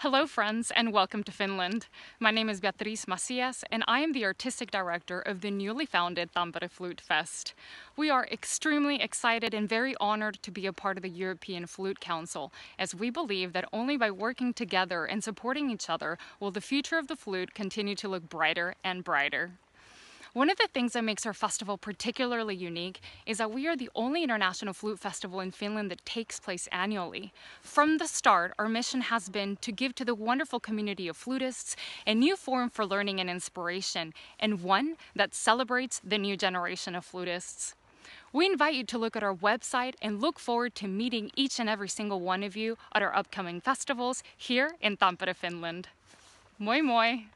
Hello friends and welcome to Finland. My name is Beatriz Macias and I am the artistic director of the newly founded Tampere Flute Fest. We are extremely excited and very honored to be a part of the European Flute Council as we believe that only by working together and supporting each other will the future of the flute continue to look brighter and brighter. One of the things that makes our festival particularly unique is that we are the only international flute festival in Finland that takes place annually. From the start, our mission has been to give to the wonderful community of flutists a new forum for learning and inspiration, and one that celebrates the new generation of flutists. We invite you to look at our website and look forward to meeting each and every single one of you at our upcoming festivals here in Tampere, Finland. Moi moi!